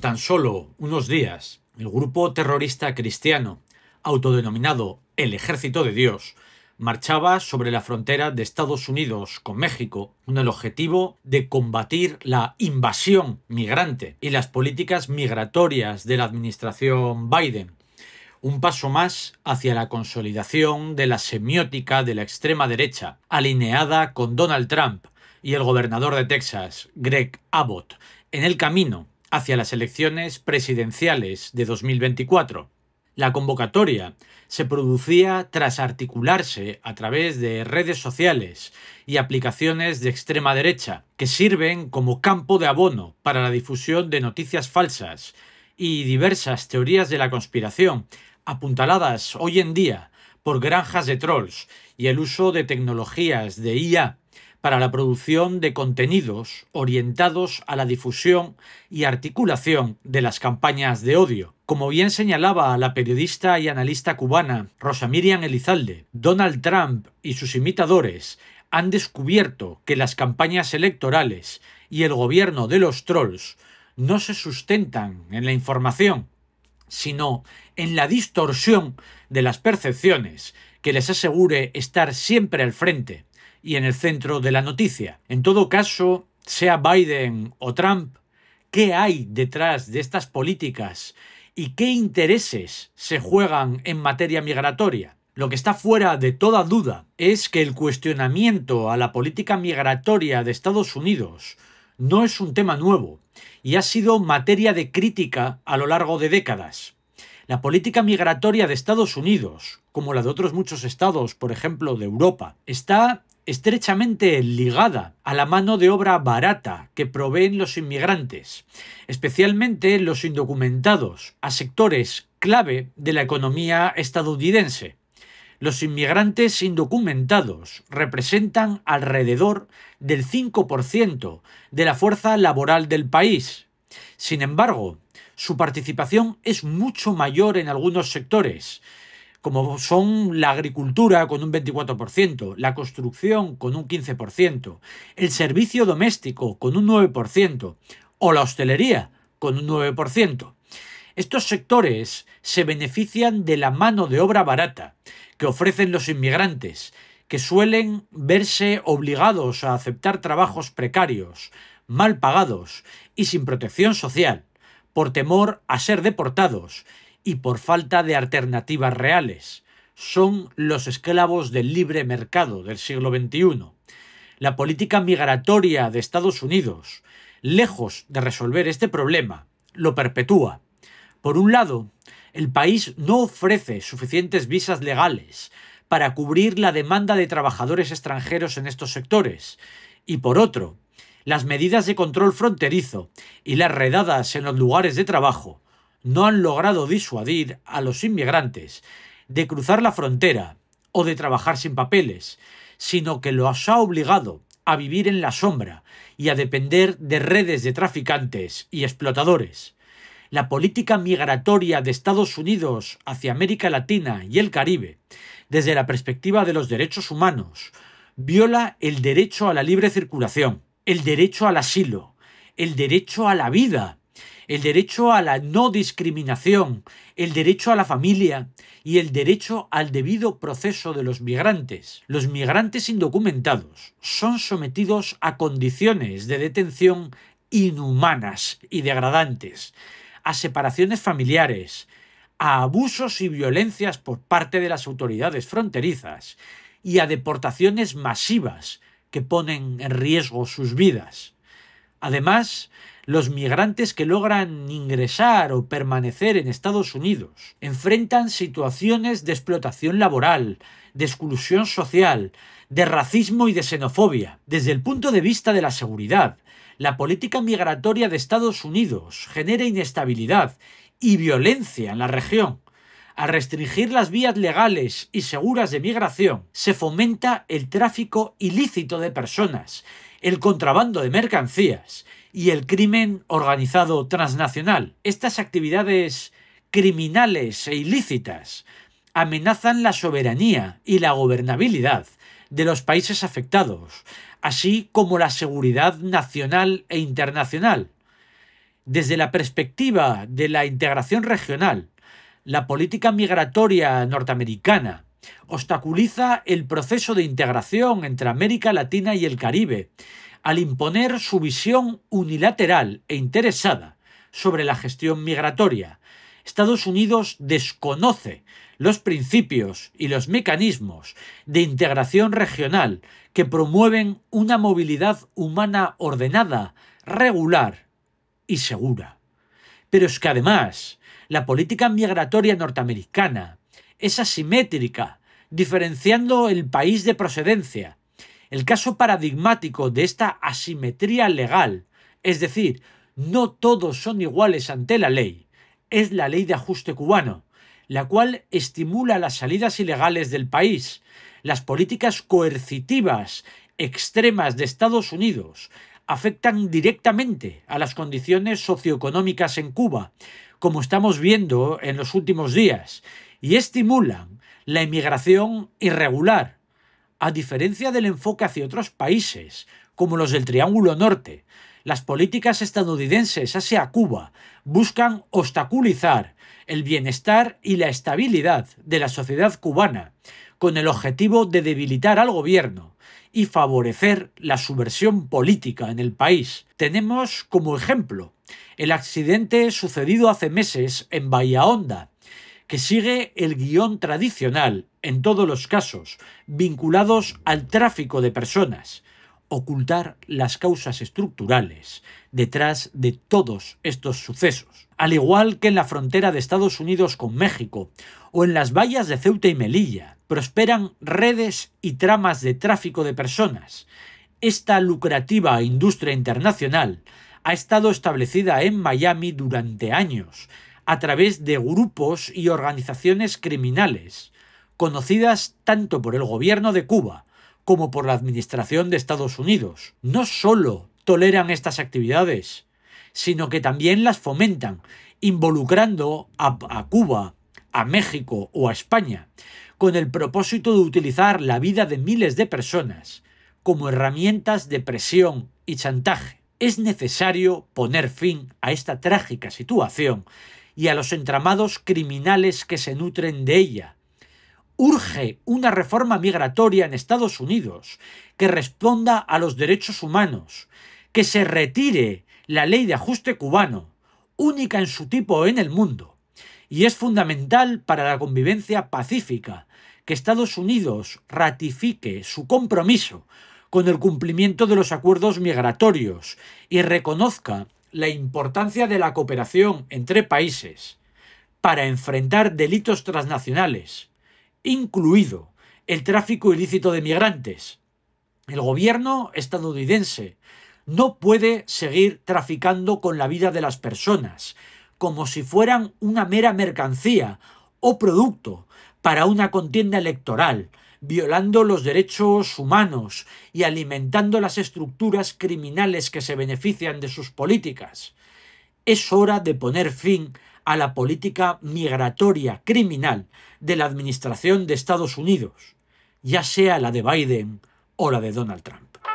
tan solo unos días, el grupo terrorista cristiano, autodenominado el Ejército de Dios, marchaba sobre la frontera de Estados Unidos con México con el objetivo de combatir la invasión migrante y las políticas migratorias de la administración Biden. Un paso más hacia la consolidación de la semiótica de la extrema derecha, alineada con Donald Trump y el gobernador de Texas, Greg Abbott, en el camino hacia las elecciones presidenciales de 2024. La convocatoria se producía tras articularse a través de redes sociales y aplicaciones de extrema derecha, que sirven como campo de abono para la difusión de noticias falsas y diversas teorías de la conspiración, apuntaladas hoy en día por granjas de trolls y el uso de tecnologías de IA para la producción de contenidos orientados a la difusión y articulación de las campañas de odio. Como bien señalaba la periodista y analista cubana Rosa Miriam Elizalde, Donald Trump y sus imitadores han descubierto que las campañas electorales y el gobierno de los trolls no se sustentan en la información, sino en la distorsión de las percepciones que les asegure estar siempre al frente y en el centro de la noticia. En todo caso, sea Biden o Trump, ¿qué hay detrás de estas políticas y qué intereses se juegan en materia migratoria? Lo que está fuera de toda duda es que el cuestionamiento a la política migratoria de Estados Unidos no es un tema nuevo y ha sido materia de crítica a lo largo de décadas. La política migratoria de Estados Unidos, como la de otros muchos estados, por ejemplo, de Europa, está estrechamente ligada a la mano de obra barata que proveen los inmigrantes, especialmente los indocumentados, a sectores clave de la economía estadounidense. Los inmigrantes indocumentados representan alrededor del 5% de la fuerza laboral del país. Sin embargo, su participación es mucho mayor en algunos sectores, como son la agricultura con un 24%, la construcción con un 15%, el servicio doméstico con un 9% o la hostelería con un 9%. Estos sectores se benefician de la mano de obra barata que ofrecen los inmigrantes, que suelen verse obligados a aceptar trabajos precarios, mal pagados y sin protección social, por temor a ser deportados y por falta de alternativas reales. Son los esclavos del libre mercado del siglo XXI. La política migratoria de Estados Unidos, lejos de resolver este problema, lo perpetúa. Por un lado, el país no ofrece suficientes visas legales para cubrir la demanda de trabajadores extranjeros en estos sectores, y por otro, las medidas de control fronterizo y las redadas en los lugares de trabajo no han logrado disuadir a los inmigrantes de cruzar la frontera o de trabajar sin papeles, sino que los ha obligado a vivir en la sombra y a depender de redes de traficantes y explotadores. La política migratoria de Estados Unidos hacia América Latina y el Caribe, desde la perspectiva de los derechos humanos, viola el derecho a la libre circulación, el derecho al asilo, el derecho a la vida el derecho a la no discriminación, el derecho a la familia y el derecho al debido proceso de los migrantes. Los migrantes indocumentados son sometidos a condiciones de detención inhumanas y degradantes, a separaciones familiares, a abusos y violencias por parte de las autoridades fronterizas y a deportaciones masivas que ponen en riesgo sus vidas. Además, los migrantes que logran ingresar o permanecer en Estados Unidos enfrentan situaciones de explotación laboral, de exclusión social, de racismo y de xenofobia. Desde el punto de vista de la seguridad, la política migratoria de Estados Unidos genera inestabilidad y violencia en la región. Al restringir las vías legales y seguras de migración, se fomenta el tráfico ilícito de personas el contrabando de mercancías y el crimen organizado transnacional. Estas actividades criminales e ilícitas amenazan la soberanía y la gobernabilidad de los países afectados, así como la seguridad nacional e internacional. Desde la perspectiva de la integración regional, la política migratoria norteamericana Obstaculiza el proceso de integración entre América Latina y el Caribe, al imponer su visión unilateral e interesada sobre la gestión migratoria. Estados Unidos desconoce los principios y los mecanismos de integración regional que promueven una movilidad humana ordenada, regular y segura. Pero es que además, la política migratoria norteamericana es asimétrica, diferenciando el país de procedencia. El caso paradigmático de esta asimetría legal, es decir, no todos son iguales ante la ley, es la ley de ajuste cubano, la cual estimula las salidas ilegales del país, las políticas coercitivas extremas de Estados Unidos afectan directamente a las condiciones socioeconómicas en Cuba, como estamos viendo en los últimos días, y estimulan la inmigración irregular, a diferencia del enfoque hacia otros países, como los del Triángulo Norte. Las políticas estadounidenses hacia Cuba buscan obstaculizar el bienestar y la estabilidad de la sociedad cubana, con el objetivo de debilitar al gobierno y favorecer la subversión política en el país. Tenemos como ejemplo el accidente sucedido hace meses en Bahía Honda, que sigue el guión tradicional en todos los casos vinculados al tráfico de personas, ocultar las causas estructurales detrás de todos estos sucesos, al igual que en la frontera de Estados Unidos con México o en las vallas de Ceuta y Melilla, prosperan redes y tramas de tráfico de personas. Esta lucrativa industria internacional ha estado establecida en Miami durante años, a través de grupos y organizaciones criminales, conocidas tanto por el gobierno de Cuba como por la administración de Estados Unidos. No solo toleran estas actividades, sino que también las fomentan, involucrando a, Cuba, a México o a España, con el propósito de utilizar la vida de miles de personas como herramientas de presión y chantaje es necesario poner fin a esta trágica situación y a los entramados criminales que se nutren de ella. Urge una reforma migratoria en Estados Unidos que responda a los derechos humanos, que se retire la ley de ajuste cubano, única en su tipo en el mundo, y es fundamental para la convivencia pacífica que Estados Unidos ratifique su compromiso con el cumplimiento de los acuerdos migratorios y reconozca la importancia de la cooperación entre países para enfrentar delitos transnacionales, incluido el tráfico ilícito de migrantes. El gobierno estadounidense no puede seguir traficando con la vida de las personas, como si fueran una mera mercancía o producto para una contienda electoral violando los derechos humanos y alimentando las estructuras criminales que se benefician de sus políticas. Es hora de poner fin a la política migratoria criminal de la Administración de Estados Unidos, ya sea la de Biden o la de Donald Trump.